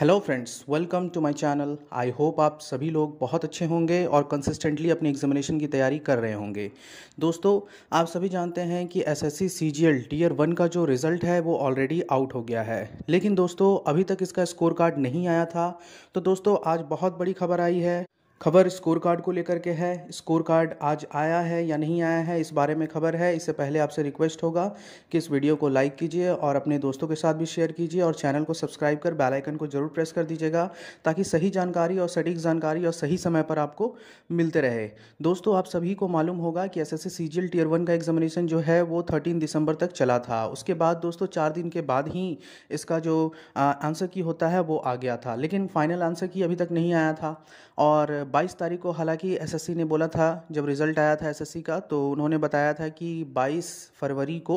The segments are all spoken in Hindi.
hello friends welcome to my channel I hope आप सभी लोग बहुत अच्छे होंगे और कंसिस्टेंटली अपनी एग्जामिनेशन की तैयारी कर रहे होंगे दोस्तों आप सभी जानते हैं कि एसएससी सीजीएल टीयर वन का जो रिज़ल्ट है वो ऑलरेडी आउट हो गया है लेकिन दोस्तों अभी तक इसका स्कोर कार्ड नहीं आया था तो दोस्तों आज बहुत बड़ी खबर आई है खबर स्कोर कार्ड को लेकर के है स्कोर कार्ड आज आया है या नहीं आया है इस बारे में खबर है इससे पहले आपसे रिक्वेस्ट होगा कि इस वीडियो को लाइक कीजिए और अपने दोस्तों के साथ भी शेयर कीजिए और चैनल को सब्सक्राइब कर बेल आइकन को जरूर प्रेस कर दीजिएगा ताकि सही जानकारी और सटीक जानकारी और सही समय पर आपको मिलते रहे दोस्तों आप सभी को मालूम होगा कि S S C tier one का एग्जामिनेशन जो है वो थर्टीन दिसंबर तक चला था उसके बाद दोस्तों चार दिन के बाद ही इसका जो आंसर की होता है वो आ गया था लेकिन फाइनल आंसर की अभी तक नहीं आया था और 22 तारीख को हालांकि एसएससी ने बोला था जब रिज़ल्ट आया था एसएससी का तो उन्होंने बताया था कि 22 फरवरी को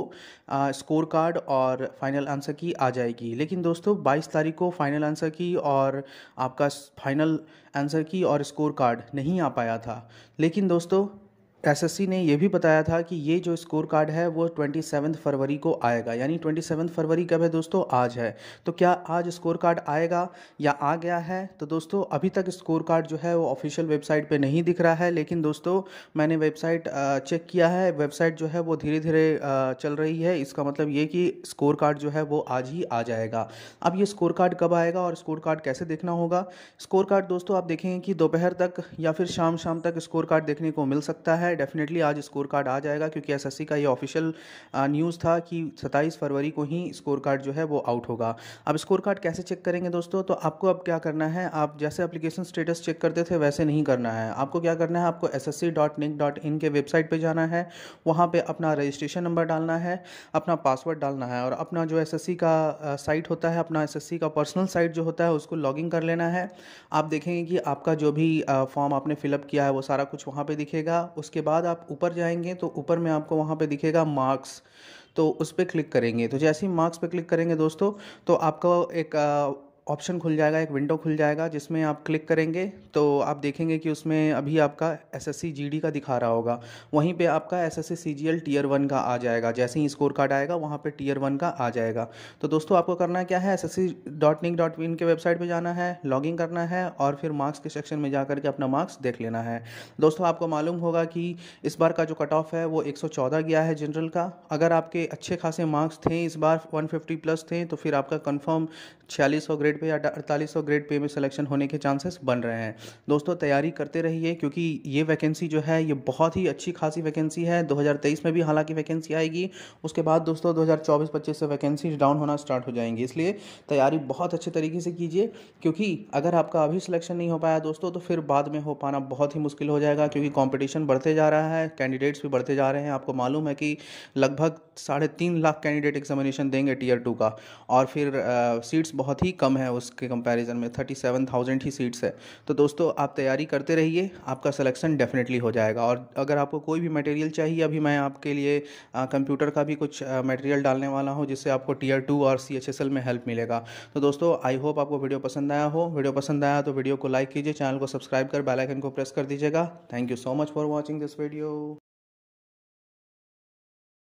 स्कोर कार्ड और फाइनल आंसर की आ जाएगी लेकिन दोस्तों 22 तारीख को फाइनल आंसर की और आपका फाइनल आंसर की और स्कोर कार्ड नहीं आ पाया था लेकिन दोस्तों एसएससी ने यह भी बताया था कि ये जो स्कोर कार्ड है वो ट्वेंटी फरवरी को आएगा यानी ट्वेंटी फरवरी कब है दोस्तों आज है तो क्या आज स्कोर कार्ड आएगा या आ गया है तो दोस्तों अभी तक स्कोर कार्ड जो है वो ऑफिशियल वेबसाइट पे नहीं दिख रहा है लेकिन दोस्तों मैंने वेबसाइट चेक किया है वेबसाइट जो है वो धीरे धीरे चल रही है इसका मतलब ये कि स्कोर कार्ड जो है वो आज ही आ जाएगा अब ये स्कोर कार्ड कब आएगा और स्कोर कार्ड कैसे देखना होगा स्कोर कार्ड दोस्तों आप देखेंगे कि दोपहर तक या फिर शाम शाम तक स्कोर कार्ड देखने को मिल सकता है है डेफिनेटली आज स्कोर कार्ड आ जाएगा क्योंकि एस का ये ऑफिशियल न्यूज़ था कि 27 फरवरी को ही स्कोर कार्ड जो है वो आउट होगा अब स्कोर कार्ड कैसे चेक करेंगे दोस्तों तो आपको अब क्या करना है आप जैसे अप्लीकेशन स्टेटस चेक करते थे वैसे नहीं करना है आपको क्या करना है आपको एस के वेबसाइट पर जाना है वहाँ पर अपना रजिस्ट्रेशन नंबर डालना है अपना पासवर्ड डालना है और अपना जो एस का साइट होता है अपना एस का पर्सनल साइट जो होता है उसको लॉगिन कर लेना है आप देखेंगे कि आपका जो भी फॉर्म आपने फिलअप किया है वो सारा कुछ वहाँ पे दिखेगा उसके बाद आप ऊपर जाएंगे तो ऊपर में आपको वहाँ पे दिखेगा मार्क्स तो उस पर क्लिक करेंगे तो जैसे ही मार्क्स पे क्लिक करेंगे दोस्तों तो आपका एक ऑप्शन खुल जाएगा एक विंडो खुल जाएगा जिसमें आप क्लिक करेंगे तो आप देखेंगे कि उसमें अभी आपका एस एस का दिखा रहा होगा वहीं पे आपका S S C tier one का आ जाएगा जैसे ही स्कोर कार्ड आएगा वहाँ पे टीयर वन का आ जाएगा तो दोस्तों आपको करना क्या है एस एस के वेबसाइट पर जाना है लॉगिन करना है और फिर मार्क्स के सेक्शन में जा करके अपना मार्क्स देख लेना है दोस्तों आपको मालूम होगा कि इस बार का जो कट ऑफ है वो एक गया है जनरल का अगर आपके अच्छे खासे मार्क्स थे इस बार वन प्लस थे तो फिर आपका कन्फर्म छियालीस सौ ग्रेड ग्रेड पे या अड़तालीस ग्रेड पे में सिलेक्शन होने के चांसेस बन रहे हैं दोस्तों तैयारी करते रहिए क्योंकि ये वैकेंसी जो है ये बहुत ही अच्छी खासी वैकेंसी है 2023 में भी हालांकि वैकेंसी आएगी उसके बाद दोस्तों 2024-25 से वैकेंसी डाउन होना स्टार्ट हो जाएंगी इसलिए तैयारी बहुत अच्छे तरीके से कीजिए क्योंकि अगर आपका अभी सिलेक्शन नहीं हो पाया दोस्तों तो फिर बाद में हो पाना बहुत ही मुश्किल हो जाएगा क्योंकि कॉम्पिटिशन बढ़ते जा रहा है कैंडिडेट्स भी बढ़ते जा रहे हैं आपको मालूम है कि लगभग साढ़े तीन लाख कैंडिडेट एग्जामिनेशन देंगे टीयर टू का और फिर सीट्स बहुत ही कम है है उसके कंपैरिजन में थर्टी सेवन थाउजेंड ही सीट्स है तो दोस्तों आप तैयारी करते रहिए आपका सिलेक्शन डेफिनेटली हो जाएगा और अगर आपको कोई भी मटेरियल चाहिए अभी मैं आपके लिए कंप्यूटर का भी कुछ मटेरियल डालने वाला हूँ जिससे आपको टीयर टू और सी एच एस एल में हेल्प मिलेगा तो दोस्तों आई होप आपको वीडियो पसंद आया हो वीडियो पसंद आया तो वीडियो को लाइक कीजिए चैनल को सब्सक्राइब कर बेलाइकन को प्रेस कर दीजिएगा thank you so much for watching this video